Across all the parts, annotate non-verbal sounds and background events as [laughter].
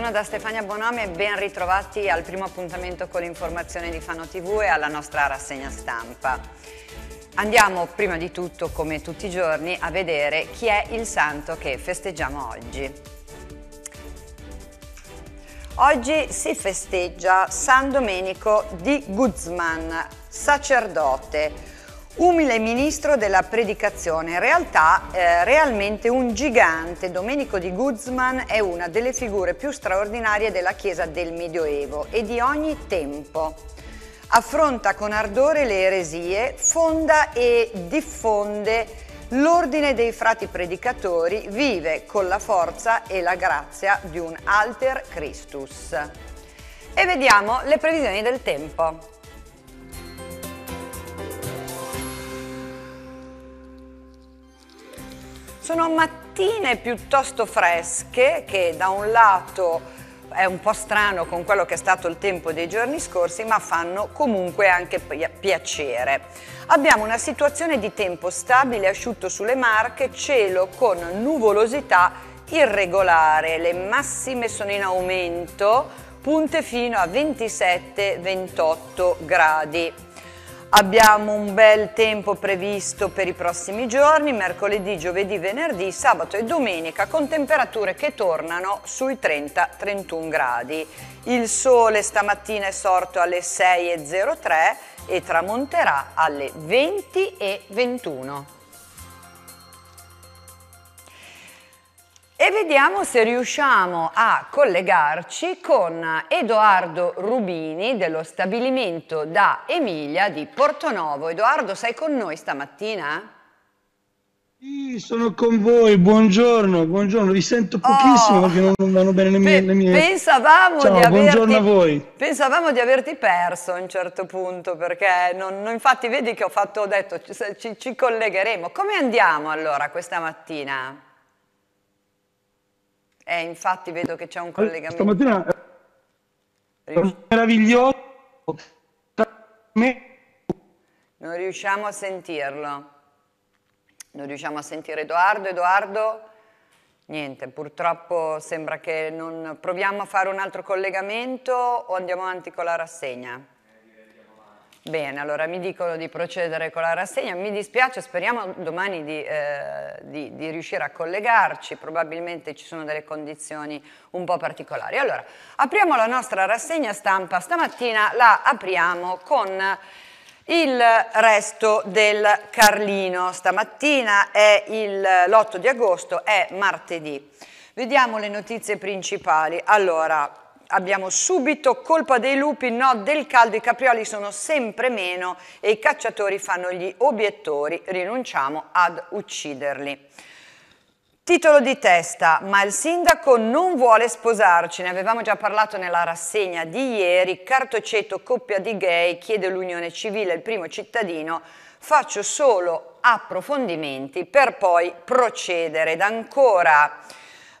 buongiorno da Stefania Bonomi e ben ritrovati al primo appuntamento con l'informazione di Fano TV e alla nostra rassegna stampa. Andiamo prima di tutto, come tutti i giorni, a vedere chi è il santo che festeggiamo oggi. Oggi si festeggia San Domenico di Guzman, sacerdote, Umile ministro della predicazione, in realtà eh, realmente un gigante, Domenico di Guzman è una delle figure più straordinarie della Chiesa del Medioevo e di ogni tempo. Affronta con ardore le eresie, fonda e diffonde L'ordine dei frati predicatori vive con la forza e la grazia di un alter Christus. E vediamo le previsioni del tempo. Sono mattine piuttosto fresche che da un lato è un po' strano con quello che è stato il tempo dei giorni scorsi, ma fanno comunque anche piacere. Abbiamo una situazione di tempo stabile, asciutto sulle marche, cielo con nuvolosità irregolare, le massime sono in aumento, punte fino a 27-28 gradi. Abbiamo un bel tempo previsto per i prossimi giorni, mercoledì, giovedì, venerdì, sabato e domenica, con temperature che tornano sui 30-31 gradi. Il sole stamattina è sorto alle 6.03 e tramonterà alle 20.21. e vediamo se riusciamo a collegarci con Edoardo Rubini dello stabilimento da Emilia di Portonovo. Edoardo, sei con noi stamattina? Sì, sono con voi, buongiorno, buongiorno, vi sento oh, pochissimo oh, perché non, vanno bene le mie... Le mie... Pensavamo, Ciao, di averti, pensavamo, di averti, perso a un certo punto perché non, non, infatti vedi che ho, fatto, ho detto ci, ci collegheremo. Come andiamo allora questa mattina? Eh, infatti vedo che c'è un collegamento. Stamattina è eh, meraviglioso. Non riusciamo a sentirlo. Non riusciamo a sentire Edoardo. Edoardo, niente, purtroppo sembra che non... Proviamo a fare un altro collegamento o andiamo avanti con la rassegna? Bene, allora mi dicono di procedere con la rassegna, mi dispiace, speriamo domani di, eh, di, di, riuscire a collegarci, probabilmente ci sono delle condizioni un po' particolari. Allora, apriamo la nostra rassegna stampa, stamattina la apriamo con il resto del Carlino, stamattina è l'8 di agosto, è martedì. Vediamo le notizie principali. Allora, abbiamo subito colpa dei lupi, no, del caldo, i caprioli sono sempre meno e i cacciatori fanno gli obiettori, rinunciamo ad ucciderli. Titolo di testa, ma il sindaco non vuole sposarci, ne avevamo già parlato nella rassegna di ieri, cartoceto coppia di gay chiede l'unione civile, il primo cittadino, faccio solo approfondimenti per poi procedere ed ancora...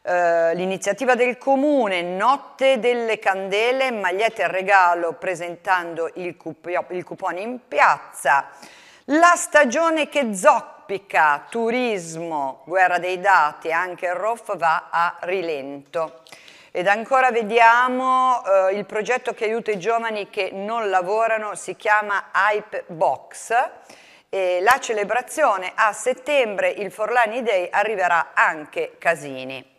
Eh, l'iniziativa del comune, notte delle candele, magliette al regalo presentando il, cupio, il coupon in piazza, la stagione che zoppica, turismo, guerra dei dati, anche il ROF va a rilento. Ed ancora vediamo eh, il progetto che aiuta i giovani che non lavorano, si chiama Hype Box. E la celebrazione a settembre, il Forlani Day, arriverà anche Casini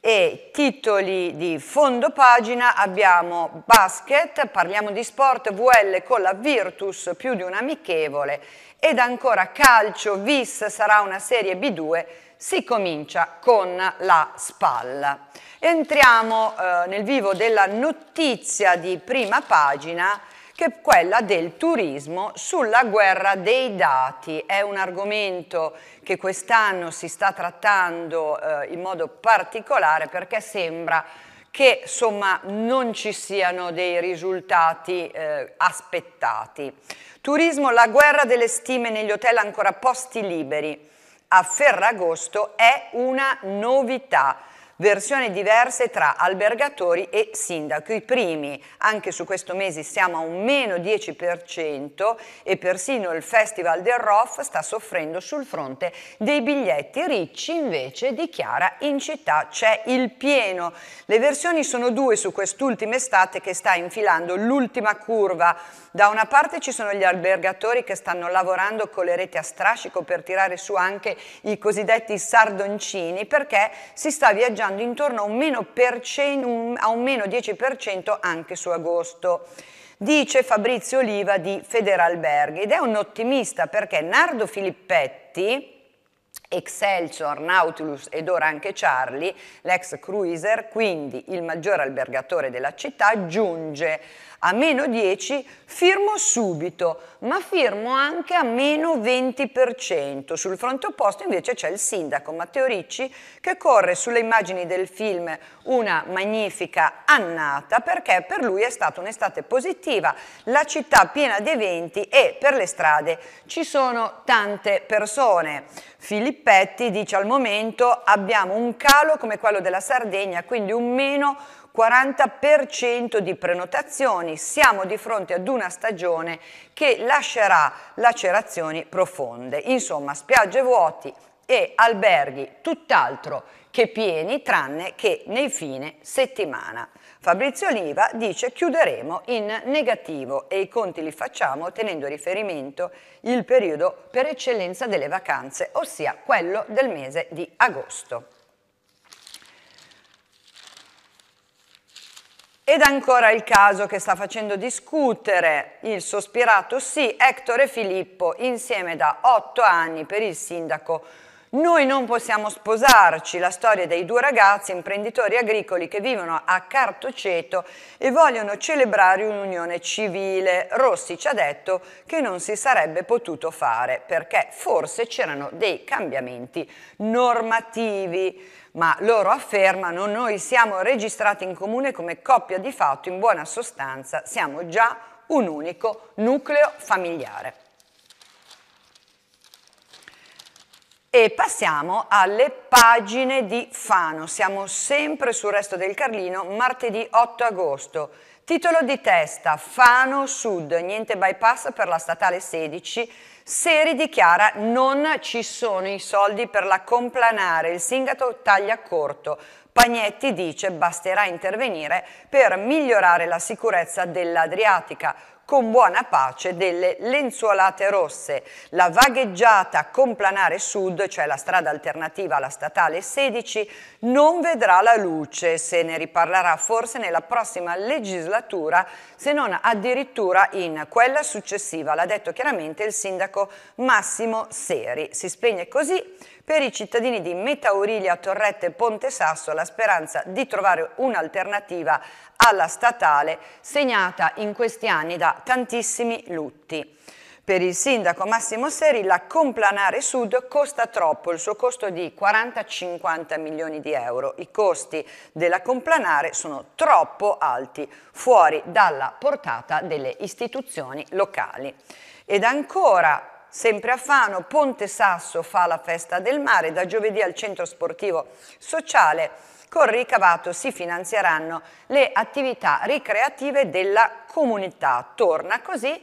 e titoli di fondo pagina abbiamo basket, parliamo di sport, VL con la Virtus più di un amichevole ed ancora calcio, VIS sarà una serie B2, si comincia con la spalla. Entriamo eh, nel vivo della notizia di prima pagina che è quella del turismo sulla guerra dei dati. È un argomento che quest'anno si sta trattando eh, in modo particolare perché sembra che insomma, non ci siano dei risultati eh, aspettati. Turismo, la guerra delle stime negli hotel ancora posti liberi a Ferragosto è una novità versioni diverse tra albergatori e sindaco. I primi, anche su questo mese siamo a un meno 10% e persino il Festival del ROF sta soffrendo sul fronte dei biglietti. Ricci invece dichiara in città c'è il pieno. Le versioni sono due su quest'ultima estate che sta infilando l'ultima curva. Da una parte ci sono gli albergatori che stanno lavorando con le reti a strascico per tirare su anche i cosiddetti sardoncini perché si sta viaggiando aggirando intorno a un meno, a un meno 10% anche su agosto dice Fabrizio Oliva di Federalberg ed è un ottimista perché Nardo Filippetti Excelsior, Nautilus ed ora anche Charlie, l'ex cruiser, quindi il maggior albergatore della città, giunge a meno 10, firmo subito, ma firmo anche a meno 20%. Sul fronte opposto invece c'è il sindaco Matteo Ricci che corre sulle immagini del film una magnifica annata perché per lui è stata un'estate positiva, la città piena di eventi e per le strade ci sono tante persone. Filippetti dice al momento abbiamo un calo come quello della Sardegna, quindi un meno 40% di prenotazioni, siamo di fronte ad una stagione che lascerà lacerazioni profonde. Insomma, spiagge vuoti e alberghi tutt'altro che pieni, tranne che nei fine settimana. Fabrizio Oliva dice chiuderemo in negativo e i conti li facciamo tenendo a riferimento il periodo per eccellenza delle vacanze, ossia quello del mese di agosto. Ed ancora il caso che sta facendo discutere il sospirato sì, Ettore Filippo, insieme da otto anni per il sindaco. Noi non possiamo sposarci, la storia dei due ragazzi imprenditori agricoli che vivono a Cartoceto e vogliono celebrare un'unione civile. Rossi ci ha detto che non si sarebbe potuto fare perché forse c'erano dei cambiamenti normativi ma loro affermano noi siamo registrati in comune come coppia di fatto, in buona sostanza siamo già un unico nucleo familiare. E passiamo alle pagine di Fano, siamo sempre sul resto del Carlino, martedì 8 agosto Titolo di testa, Fano Sud, niente bypass per la statale 16, Seri dichiara non ci sono i soldi per la complanare, il sindaco taglia corto, Pagnetti dice basterà intervenire per migliorare la sicurezza dell'Adriatica con buona pace delle lenzuolate rosse, la vagheggiata complanare sud, cioè la strada alternativa alla statale 16, non vedrà la luce, se ne riparlerà forse nella prossima legislatura, se non addirittura in quella successiva, l'ha detto chiaramente il sindaco Massimo Seri. Si spegne così per i cittadini di Metaurilia, Torrette e Ponte Sasso la speranza di trovare un'alternativa alla statale segnata in questi anni da tantissimi lutti. Per il sindaco Massimo Seri la Complanare Sud costa troppo, il suo costo è di 40-50 milioni di euro. I costi della Complanare sono troppo alti, fuori dalla portata delle istituzioni locali. Ed ancora sempre a Fano, Ponte Sasso fa la festa del mare, da giovedì al centro sportivo sociale, col ricavato si finanzieranno le attività ricreative della comunità. Torna così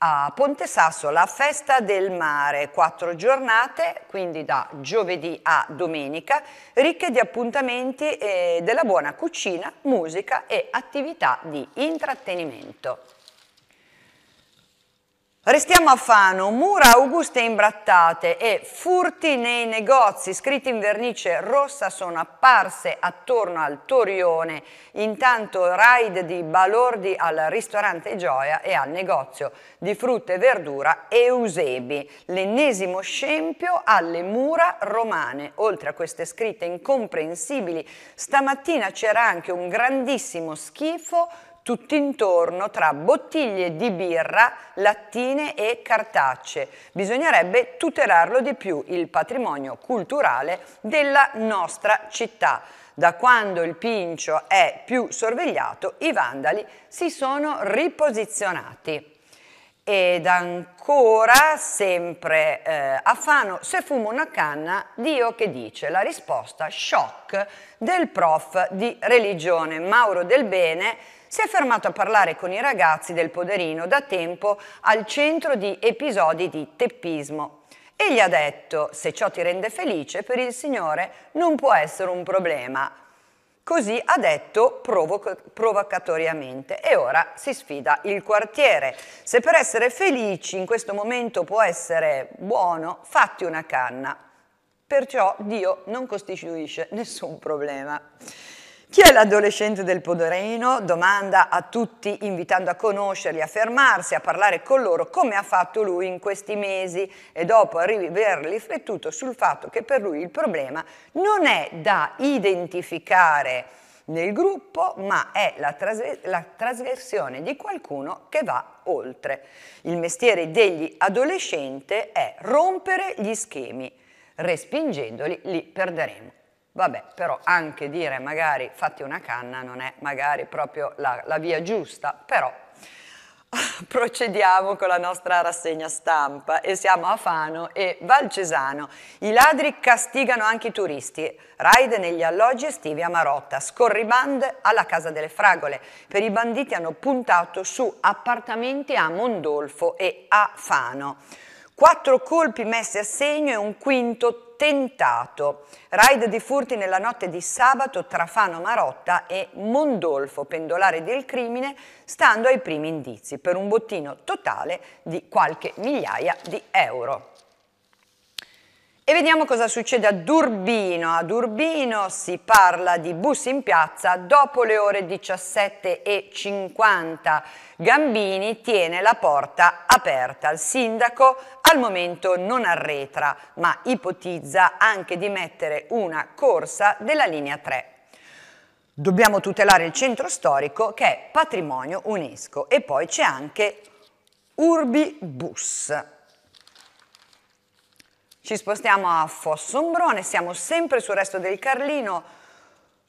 a Ponte Sasso la festa del mare, quattro giornate, quindi da giovedì a domenica, ricche di appuntamenti eh, della buona cucina, musica e attività di intrattenimento. Restiamo a Fano, mura auguste imbrattate e furti nei negozi scritti in vernice rossa sono apparse attorno al Torione, intanto raid di balordi al ristorante Gioia e al negozio di frutta e verdura Eusebi, l'ennesimo scempio alle mura romane. Oltre a queste scritte incomprensibili, stamattina c'era anche un grandissimo schifo tutt'intorno tra bottiglie di birra, lattine e cartacce. Bisognerebbe tutelarlo di più il patrimonio culturale della nostra città. Da quando il Pincio è più sorvegliato, i vandali si sono riposizionati. Ed ancora, sempre eh, a Fano, se fumo una canna, Dio che dice? La risposta shock del prof di religione Mauro Del Bene si è fermato a parlare con i ragazzi del Poderino da tempo al centro di episodi di teppismo e gli ha detto se ciò ti rende felice per il Signore non può essere un problema. Così ha detto provoc- provocatoriamente e ora si sfida il quartiere. Se per essere felici in questo momento può essere buono, fatti una canna. Perciò Dio non costituisce nessun problema. Chi è l'adolescente del Podereno? Domanda a tutti invitando a conoscerli, a fermarsi, a parlare con loro come ha fatto lui in questi mesi e dopo aver riflettuto sul fatto che per lui il problema non è da identificare nel gruppo, ma è la, trasver- la, trasversione di qualcuno che va oltre. Il mestiere degli adolescenti è rompere gli schemi, respingendoli li perderemo. Vabbè, però anche dire magari fatti una canna non è magari proprio la, la via giusta, però [laughs] procediamo con la nostra rassegna stampa e siamo a Fano e Valcesano. I ladri castigano anche i turisti. Raid negli alloggi estivi a Marotta, scorriband alla Casa delle Fragole. Per i banditi hanno puntato su appartamenti a Mondolfo e a Fano. Quattro colpi messi a segno e un quinto tentato. Raid di furti nella notte di sabato tra Fano Marotta e Mondolfo, pendolare del crimine, stando ai primi indizi, per un bottino totale di qualche migliaia di euro. E vediamo cosa succede a Durbino. A Durbino si parla di bus in piazza dopo le ore 17.50. Gambini tiene la porta aperta. Il sindaco al momento non arretra, ma ipotizza anche di mettere una corsa della linea 3. Dobbiamo tutelare il centro storico che è patrimonio UNESCO e poi c'è anche Urbibus ci spostiamo a Fossombrone, siamo sempre sul resto del Carlino,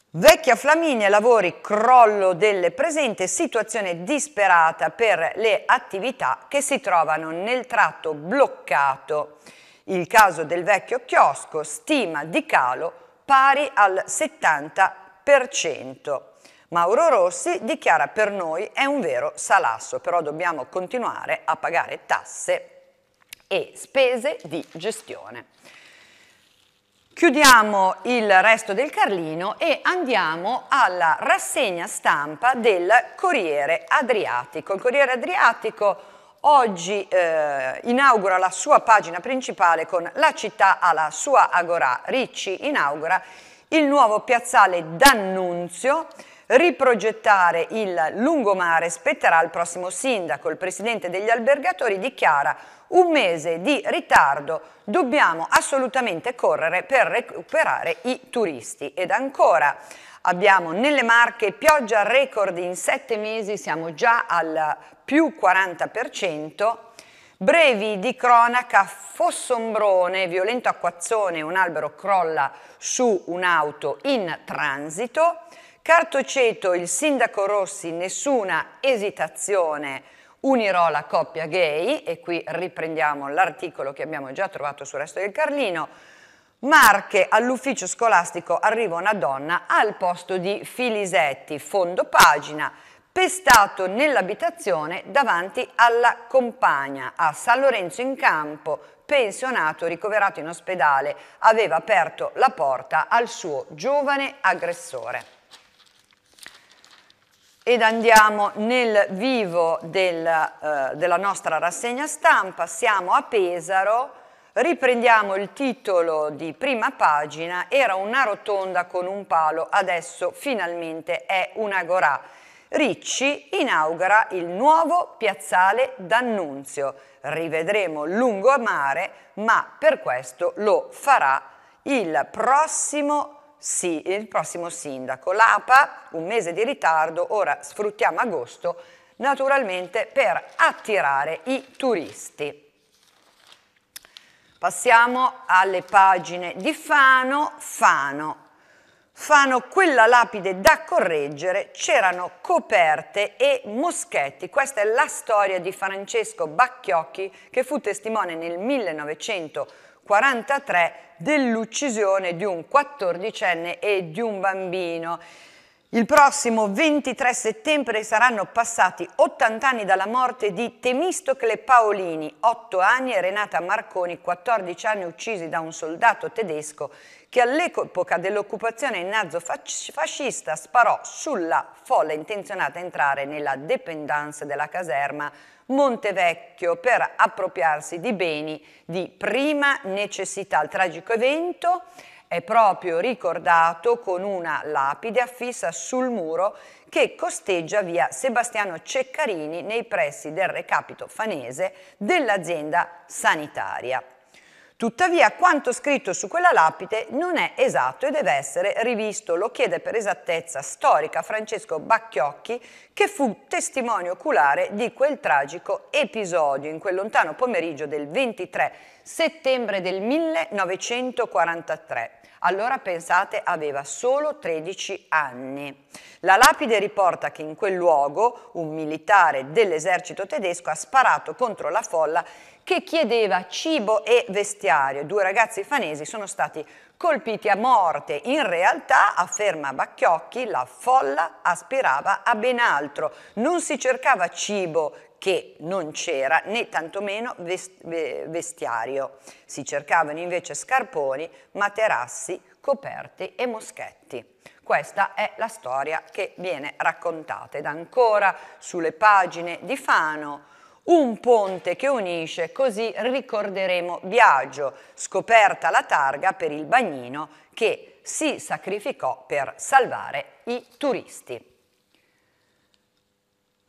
Vecchia Flaminia, lavori, crollo delle presente, situazione disperata per le attività che si trovano nel tratto bloccato. Il caso del vecchio chiosco, stima di calo pari al 70%. Mauro Rossi dichiara per noi è un vero salasso, però dobbiamo continuare a pagare tasse e spese di gestione. Chiudiamo il resto del Carlino e andiamo alla rassegna stampa del Corriere Adriatico. Il Corriere Adriatico oggi eh, inaugura la sua pagina principale con La città alla sua agorà. Ricci inaugura il nuovo piazzale D'Annunzio riprogettare il lungomare spetterà al prossimo sindaco. Il presidente degli albergatori dichiara un mese di ritardo, dobbiamo assolutamente correre per recuperare i turisti. Ed ancora abbiamo nelle Marche pioggia record in sette mesi, siamo già al più 40%. Brevi di cronaca, Fossombrone, violento acquazzone, un albero crolla su un'auto in transito. Cartoceto, il sindaco Rossi, nessuna esitazione, unirò la coppia gay, e qui riprendiamo l'articolo che abbiamo già trovato sul resto del Carlino, Marche, all'ufficio scolastico arriva una donna al posto di Filisetti, fondo pagina, pestato nell'abitazione davanti alla compagna a San Lorenzo in Campo, pensionato ricoverato in ospedale, aveva aperto la porta al suo giovane aggressore ed andiamo nel vivo del, eh, della nostra rassegna stampa, siamo a Pesaro, riprendiamo il titolo di prima pagina, era una rotonda con un palo, adesso finalmente è una gorà. Ricci inaugura il nuovo piazzale d'Annunzio, rivedremo lungo lungomare, ma per questo lo farà il prossimo sì, il prossimo sindaco. L'APA, un mese di ritardo, ora sfruttiamo agosto, naturalmente per attirare i turisti. Passiamo alle pagine di Fano, Fano. Fano quella lapide da correggere, c'erano coperte e moschetti. Questa è la storia di Francesco Bacchiocchi che fu testimone nel 1900 43 dell'uccisione di un 14enne e di un bambino. Il prossimo 23 settembre saranno passati 80 anni dalla morte di Temistocle Paolini, 8 anni, e Renata Marconi, 14 anni, uccisi da un soldato tedesco che all'epoca dell'occupazione nazofascista sparò sulla folla intenzionata a entrare nella dependance della caserma Montevecchio per appropriarsi di beni di prima necessità. Il tragico evento è proprio ricordato con una lapide affissa sul muro che costeggia via Sebastiano Ceccarini nei pressi del recapito fanese dell'azienda sanitaria. Tuttavia quanto scritto su quella lapide non è esatto e deve essere rivisto, lo chiede per esattezza storica Francesco Bacchiocchi che fu testimone oculare di quel tragico episodio in quel lontano pomeriggio del 23 settembre del 1943. Allora pensate aveva solo 13 anni. La lapide riporta che in quel luogo un militare dell'esercito tedesco ha sparato contro la folla che chiedeva cibo e vestiario. Due ragazzi fanesi sono stati colpiti a morte. In realtà, afferma Bacchiocchi, la folla aspirava a ben altro. Non si cercava cibo che non c'era né tantomeno vestiario. Si cercavano invece scarponi, materassi, coperte e moschetti. Questa è la storia che viene raccontata ed ancora sulle pagine di Fano un ponte che unisce, così ricorderemo Biagio, scoperta la targa per il bagnino che si sacrificò per salvare i turisti.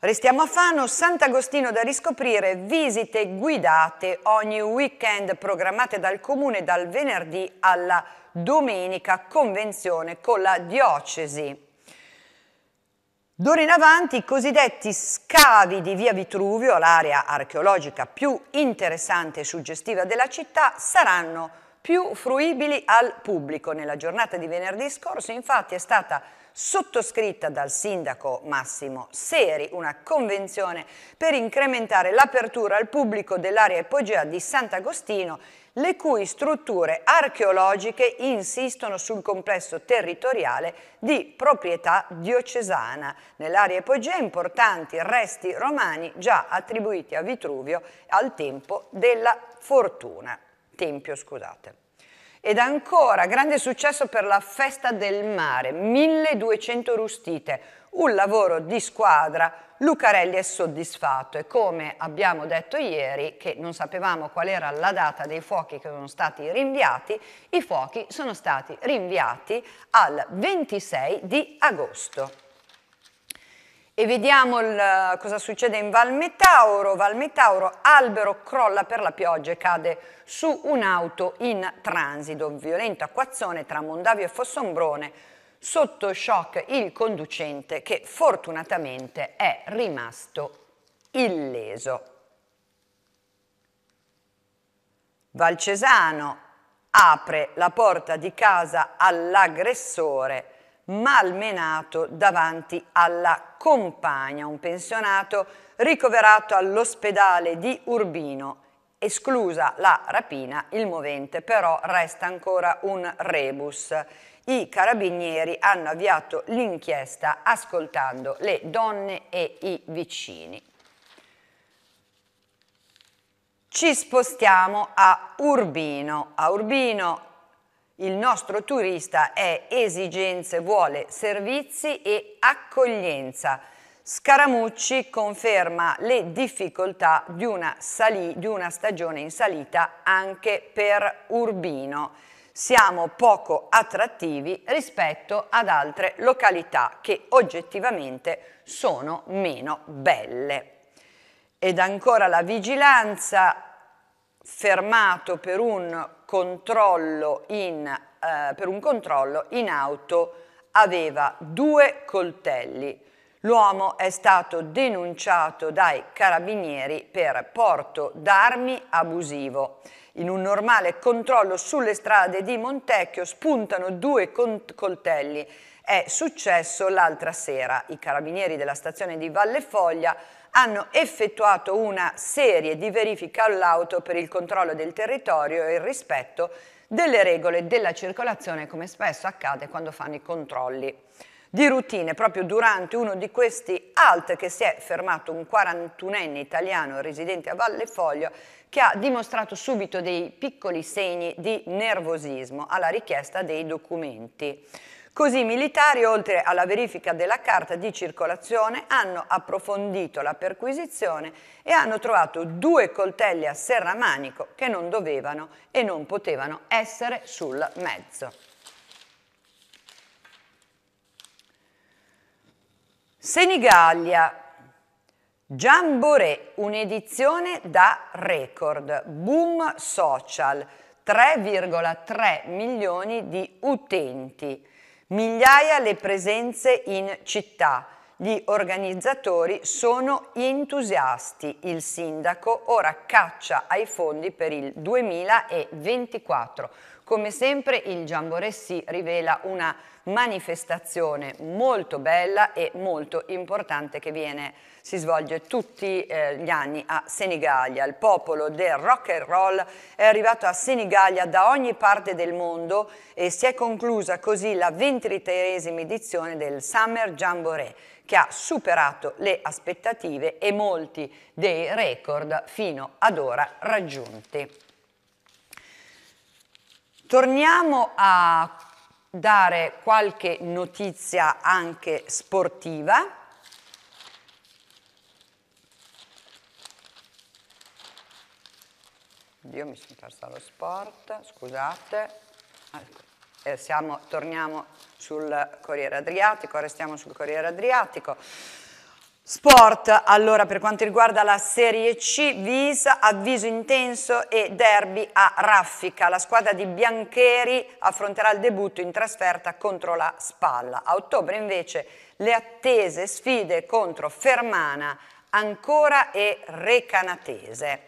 Restiamo a Fano, Sant'Agostino da riscoprire, visite guidate ogni weekend programmate dal Comune dal venerdì alla domenica, convenzione con la diocesi. D'ora in avanti i cosiddetti scavi di via Vitruvio, l'area archeologica più interessante e suggestiva della città, saranno più fruibili al pubblico. Nella giornata di venerdì scorso infatti è stata sottoscritta dal sindaco Massimo Seri, una convenzione per incrementare l'apertura al pubblico dell'area epogea di Sant'Agostino, le cui strutture archeologiche insistono sul complesso territoriale di proprietà diocesana. Nell'area epogea importanti resti romani già attribuiti a Vitruvio al tempo della fortuna, tempio scusate. Ed ancora, grande successo per la Festa del Mare, 1200 rustite, un lavoro di squadra, Lucarelli è soddisfatto e come abbiamo detto ieri, che non sapevamo qual era la data dei fuochi che sono stati rinviati, i fuochi sono stati rinviati al 26 di agosto. E vediamo il, cosa succede in Val Metauro. Val Metauro, albero crolla per la pioggia e cade su un'auto in transito. Violento acquazzone tra Mondavio e Fossombrone. Sotto shock il conducente che fortunatamente è rimasto illeso. Valcesano apre la porta di casa all'aggressore malmenato davanti alla compagna, un pensionato ricoverato all'ospedale di Urbino. Esclusa la rapina, il movente però resta ancora un rebus. I carabinieri hanno avviato l'inchiesta ascoltando le donne e i vicini. Ci spostiamo a Urbino. A Urbino il nostro turista è esigenze, vuole servizi e accoglienza. Scaramucci conferma le difficoltà di una, sali, di una stagione in salita anche per Urbino. Siamo poco attrattivi rispetto ad altre località che oggettivamente sono meno belle. Ed ancora la vigilanza fermato per un controllo in, eh, per un controllo in auto aveva due coltelli. L'uomo è stato denunciato dai carabinieri per porto d'armi abusivo. In un normale controllo sulle strade di Montecchio spuntano due coltelli. È successo l'altra sera. I carabinieri della stazione di Valle Foglia hanno effettuato una serie di verifiche all'auto per il controllo del territorio e il rispetto delle regole della circolazione come spesso accade quando fanno i controlli di routine proprio durante uno di questi alt che si è fermato un 41enne italiano residente a Valle Foglio che ha dimostrato subito dei piccoli segni di nervosismo alla richiesta dei documenti. Così i militari, oltre alla verifica della carta di circolazione, hanno approfondito la perquisizione e hanno trovato due coltelli a serramanico che non dovevano e non potevano essere sul mezzo. Senigallia, Jamboree, un'edizione da record, boom social, 3,3 milioni di utenti. Migliaia le presenze in città. Gli organizzatori sono entusiasti. Il sindaco ora caccia ai fondi per il 2024. Come sempre il Giamboressi rivela una manifestazione molto bella e molto importante che viene, si svolge tutti eh, gli anni a Senigallia. Il popolo del rock and roll è arrivato a Senigallia da ogni parte del mondo e si è conclusa così la ventitreesima edizione del Summer Jamboree che ha superato le aspettative e molti dei record fino ad ora raggiunti. Torniamo a dare qualche notizia anche sportiva. Dio, mi sono persa lo sport, scusate. Ecco. Eh, siamo, torniamo sul Corriere Adriatico, restiamo sul Corriere Adriatico. Sport, allora per quanto riguarda la Serie C, Visa, avviso intenso e derby a Raffica. La squadra di Biancheri affronterà il debutto in trasferta contro la Spalla. A ottobre invece le attese sfide contro Fermana, Ancora e Recanatese.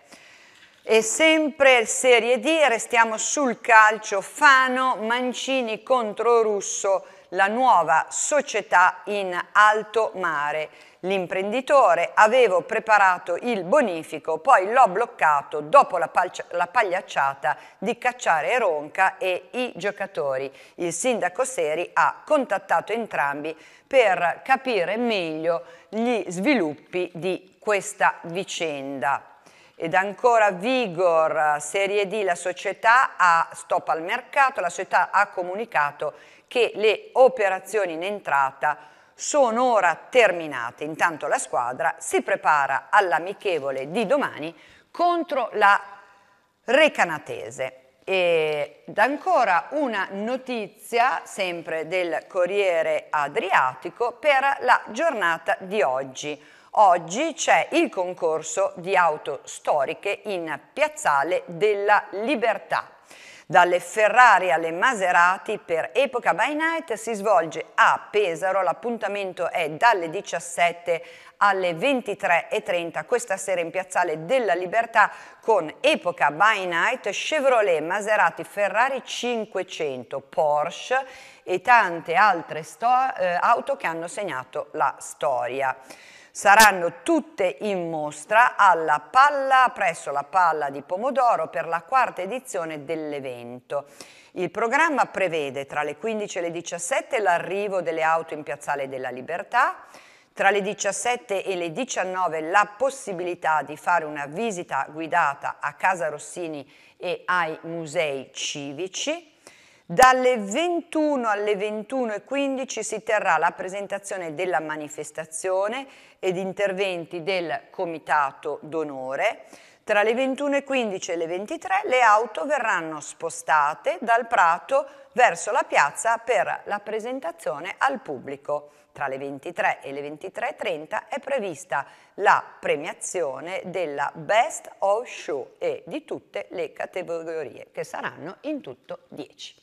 E sempre Serie D, restiamo sul calcio, Fano, Mancini contro Russo, la nuova società in alto mare. L'imprenditore avevo preparato il bonifico, poi l'ho bloccato dopo la, la, pagliacciata di Cacciare Ronca e i giocatori. Il sindaco Seri ha contattato entrambi per capire meglio gli sviluppi di questa vicenda. Ed ancora Vigor, Serie D, la società ha stop al mercato, la società ha comunicato che le operazioni in entrata sono ora terminate. Intanto la squadra si prepara all'amichevole di domani contro la Recanatese. Ed ancora una notizia, sempre del Corriere Adriatico, per la giornata di oggi. Oggi c'è il concorso di auto storiche in Piazzale della Libertà. Dalle Ferrari alle Maserati per Epoca by Night si svolge a Pesaro, l'appuntamento è dalle 17 alle 23.30 questa sera in Piazzale della Libertà con Epoca by Night, Chevrolet, Maserati, Ferrari 500, Porsche e tante altre eh, auto che hanno segnato la storia. Saranno tutte in mostra alla palla, presso la palla di Pomodoro per la quarta edizione dell'evento. Il programma prevede tra le 15 e le 17 l'arrivo delle auto in Piazzale della Libertà, tra le 17 e le 19 la possibilità di fare una visita guidata a Casa Rossini e ai musei civici, dalle 21 alle 21.15 si terrà la presentazione della manifestazione ed interventi del Comitato d'Onore. Tra le 21.15 e le 23 le auto verranno spostate dal Prato verso la piazza per la presentazione al pubblico. Tra le 23 e le 23.30 è prevista la premiazione della Best of Show e di tutte le categorie, che saranno in tutto 10.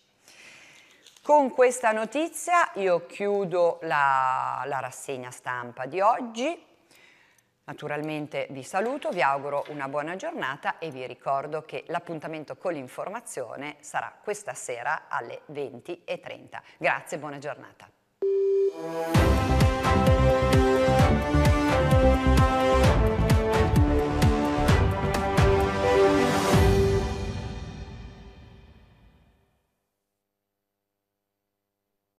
Con questa notizia io chiudo la, la rassegna stampa di oggi. Naturalmente vi saluto, vi auguro una buona giornata e vi ricordo che l'appuntamento con l'informazione sarà questa sera alle 20.30. Grazie, e buona giornata.